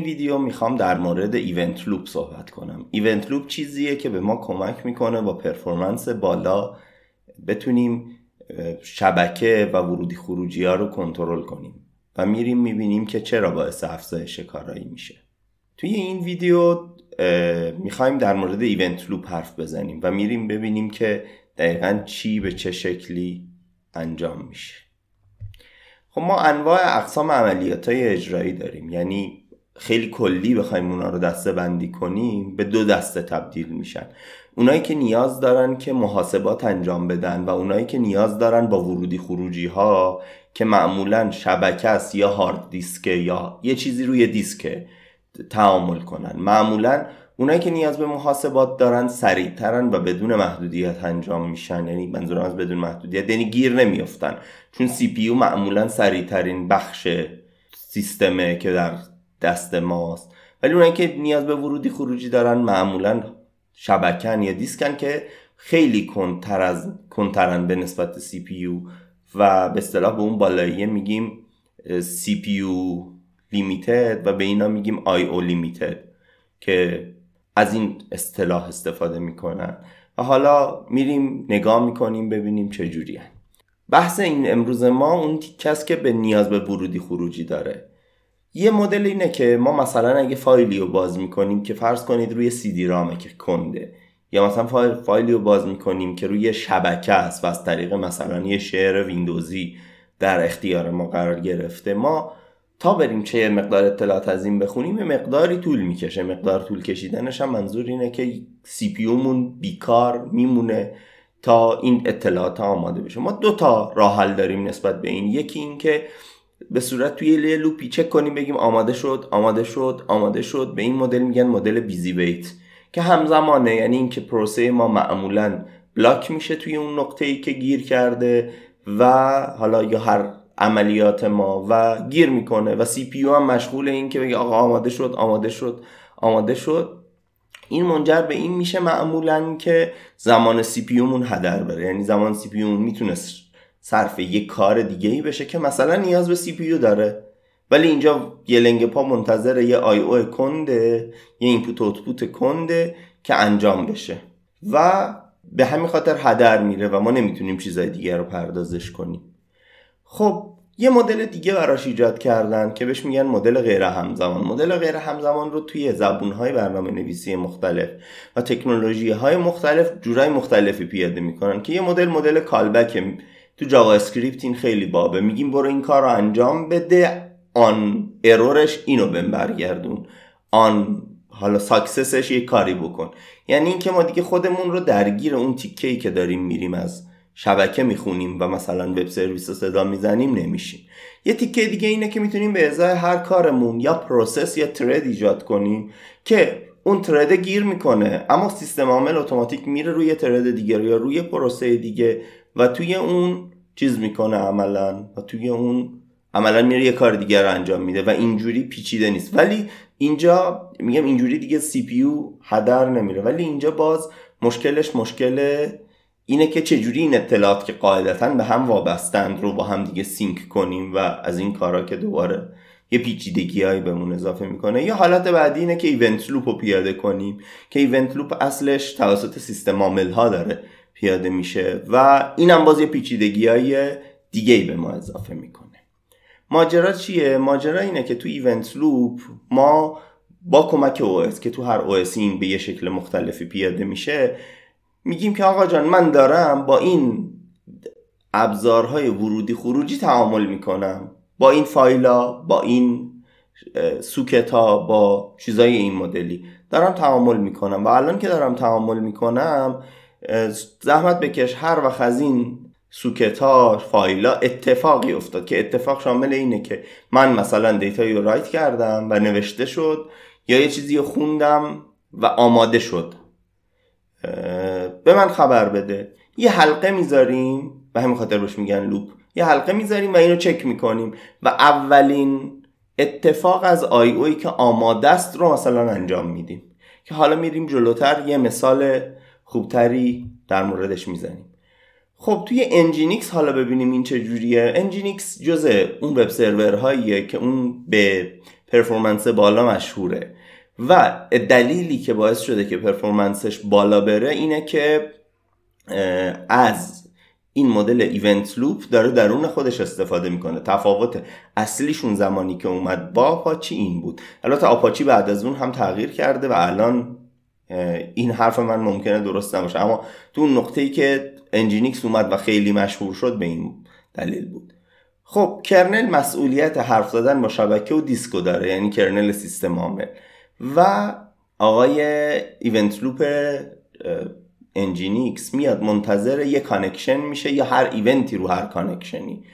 این ویدیو میخوام در مورد ایونت لوپ صحبت کنم ایونت لوپ چیزیه که به ما کمک میکنه با پرفورمنس بالا بتونیم شبکه و ورودی خروجی ها رو کنترل کنیم و میریم میبینیم که چرا باعث افزایش کارایی میشه توی این ویدیو میخوایم در مورد ایونت لوپ حرف بزنیم و میریم ببینیم که دقیقا چی به چه شکلی انجام میشه خب ما انواع اقسام عملیات های اجرایی داریم یعنی خیلی کلی بخوایم اونا رو دسته بندی کنیم به دو دسته تبدیل میشن اونایی که نیاز دارن که محاسبات انجام بدن و اونایی که نیاز دارن با ورودی خروجی ها که معمولا شبکه است یا هارد دیسک یا یه چیزی روی دیسک تعامل کنن معمولا اونایی که نیاز به محاسبات دارن سریعترن و بدون محدودیت انجام میشن یعنی منظورم از بدون محدودیت یعنی گیر نمیافتن چون سی پی معمولا سریعترین بخش سیستمه که در دست ماست ولی اونایی که نیاز به ورودی خروجی دارن معمولا شبکن یا دیسکن که خیلی کنتر از کنترن به نسبت سی پی و به اصطلاح به اون بالاییه میگیم سی پی یو لیمیتد و به اینا میگیم آی او لیمیتد که از این اصطلاح استفاده میکنن و حالا میریم نگاه میکنیم ببینیم چه جوری بحث این امروز ما اون تیکه که به نیاز به ورودی خروجی داره یه مدل اینه که ما مثلا اگه فایلی رو باز میکنیم که فرض کنید روی دی رامه که کنده یا مثلا فایلی رو باز میکنیم که روی شبکه است و از طریق مثلا یه شعر ویندوزی در اختیار ما قرار گرفته ما تا بریم چه مقدار اطلاعات از این بخونیم مقداری طول میکشه مقدار طول کشیدنش هم منظور اینه که سی پی اومون بیکار میمونه تا این اطلاعات آماده بشه ما دو تا راه حل داریم نسبت به این یکی اینکه، به صورت توی یه لوپی چک کنیم بگیم آماده شد آماده شد آماده شد به این مدل میگن مدل بیزی بیت که همزمانه یعنی اینکه پروسه ما معمولا بلاک میشه توی اون نقطه ای که گیر کرده و حالا یا هر عملیات ما و گیر میکنه و سی پی هم مشغول این که بگه آقا آماده شد آماده شد آماده شد این منجر به این میشه معمولا که زمان سی پی هدر بره یعنی زمان سی پی میتونست صرف یه کار دیگه ای بشه که مثلا نیاز به سی پیو داره ولی اینجا یه لنگ پا منتظر یه آی او کنده یه اینپوت اوتپوت کنده که انجام بشه و به همین خاطر هدر میره و ما نمیتونیم چیزای دیگه رو پردازش کنیم خب یه مدل دیگه براش ایجاد کردن که بهش میگن مدل غیر همزمان مدل غیر همزمان رو توی زبونهای برنامه نویسی مختلف و تکنولوژی های مختلف جورای مختلفی پیاده میکنن که یه مدل مدل کالبک تو جاوا اسکریپت این خیلی بابه میگیم برو این کار رو انجام بده آن ارورش اینو بهم برگردون آن حالا ساکسسش یه کاری بکن یعنی اینکه ما دیگه خودمون رو درگیر اون تیکه که داریم میریم از شبکه میخونیم و مثلا وب سرویس رو صدا میزنیم نمیشیم یه تیکه دیگه اینه که میتونیم به ازای هر کارمون یا پروسس یا ترد ایجاد کنیم که اون ترده گیر میکنه اما سیستم عامل اتوماتیک میره روی ترد دیگه یا روی پروسه دیگه و توی اون چیز میکنه عملا و توی اون عملا میره یه کار دیگر رو انجام میده و اینجوری پیچیده نیست ولی اینجا میگم اینجوری دیگه سی پی هدر نمیره ولی اینجا باز مشکلش مشکل اینه که چجوری این اطلاعات که قاعدتا به هم وابستند رو با هم دیگه سینک کنیم و از این کارا که دوباره یه پیچیدگی هایی بهمون اضافه میکنه یا حالت بعدی اینه که ایونت لوپ رو پیاده کنیم که ایونت لوپ اصلش توسط سیستم عامل ها داره پیاده میشه و اینم باز یه پیچیدگی های دیگه ای به ما اضافه میکنه ماجرا چیه ماجرا اینه که تو ایونت لوپ ما با کمک OS که تو هر OS این به یه شکل مختلفی پیاده میشه میگیم که آقا جان من دارم با این ابزارهای ورودی خروجی تعامل میکنم با این فایلا با این سوکت ها با چیزای این مدلی دارم تعامل میکنم و الان که دارم تعامل میکنم زحمت بکش هر وقت از این سوکت ها فایلا اتفاقی افتاد که اتفاق شامل اینه که من مثلا دیتایی رو رایت کردم و نوشته شد یا یه چیزی رو خوندم و آماده شد به من خبر بده یه حلقه میذاریم به همین خاطر بهش میگن لوپ یه حلقه میذاریم و اینو چک میکنیم و اولین اتفاق از آی اوی که آماده است رو مثلا انجام میدیم که حالا میریم جلوتر یه مثال خوبتری در موردش میزنیم خب توی انجینیکس حالا ببینیم این چه جوریه انجینیکس جزء اون وب سرورهاییه که اون به پرفورمنس بالا مشهوره و دلیلی که باعث شده که پرفورمنسش بالا بره اینه که از این مدل ایونت لوپ داره درون خودش استفاده میکنه تفاوت اصلیشون زمانی که اومد با آپاچی این بود البته آپاچی بعد از اون هم تغییر کرده و الان این حرف من ممکنه درست نباشه اما تو اون نقطه ای که انجینیکس اومد و خیلی مشهور شد به این دلیل بود خب کرنل مسئولیت حرف زدن با شبکه و دیسکو داره یعنی کرنل سیستم عامل و آقای ایونت لوپ انجینیکس میاد منتظر یه کانکشن میشه یا هر ایونتی رو هر کانکشنی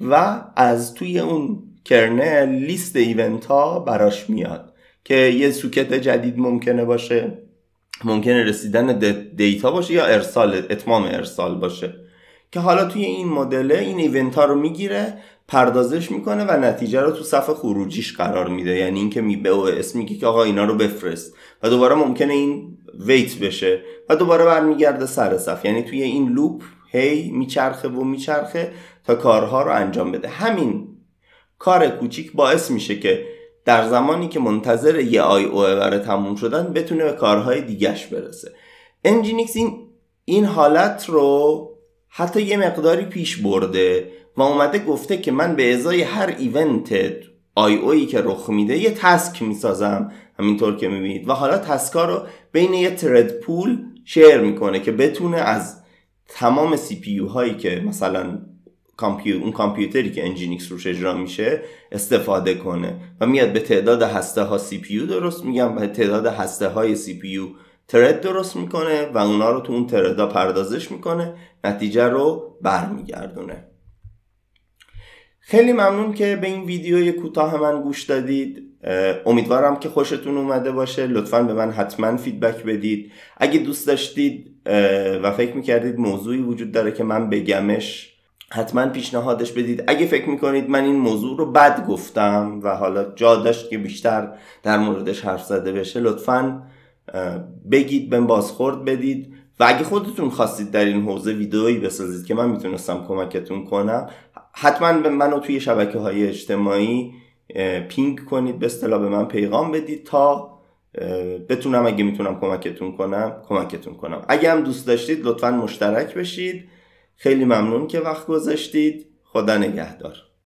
و از توی اون کرنل لیست ایونت ها براش میاد که یه سوکت جدید ممکنه باشه ممکنه رسیدن دیتا باشه یا ارسال اتمام ارسال باشه که حالا توی این مدل این ایونت ها رو میگیره پردازش میکنه و نتیجه رو تو صف خروجیش قرار میده یعنی اینکه می به اس میگه که آقا اینا رو بفرست و دوباره ممکنه این ویت بشه و دوباره برمیگرده سر صف یعنی توی این لوپ هی میچرخه و میچرخه تا کارها رو انجام بده همین کار کوچیک باعث میشه که در زمانی که منتظر یه آی او برای تموم شدن بتونه به کارهای دیگش برسه انجینیکس این این حالت رو حتی یه مقداری پیش برده و اومده گفته که من به ازای هر ایونت آی اویی که رخ میده یه تسک میسازم همینطور که میبینید و حالا تسکا رو بین یه ترد پول شیر میکنه که بتونه از تمام سی پی هایی که مثلا اون کامپیوتری که انجینیکس روش اجرا میشه استفاده کنه و میاد به تعداد هسته ها سی پی درست میگم به تعداد هسته های سی پی ترد درست میکنه و اونا رو تو اون تردا پردازش میکنه نتیجه رو برمیگردونه خیلی ممنون که به این ویدیوی کوتاه من گوش دادید امیدوارم که خوشتون اومده باشه لطفا به من حتما فیدبک بدید اگه دوست داشتید و فکر میکردید موضوعی وجود داره که من بگمش حتما پیشنهادش بدید اگه فکر میکنید من این موضوع رو بد گفتم و حالا جا داشت که بیشتر در موردش حرف زده بشه لطفا بگید بهم بازخورد بدید و اگه خودتون خواستید در این حوزه ویدئویی بسازید که من میتونستم کمکتون کنم حتما به منو توی شبکه های اجتماعی پینگ کنید به اصطلاح به من پیغام بدید تا بتونم اگه میتونم کمکتون کنم کمکتون کنم اگه هم دوست داشتید لطفا مشترک بشید خیلی ممنون که وقت گذاشتید خدا نگهدار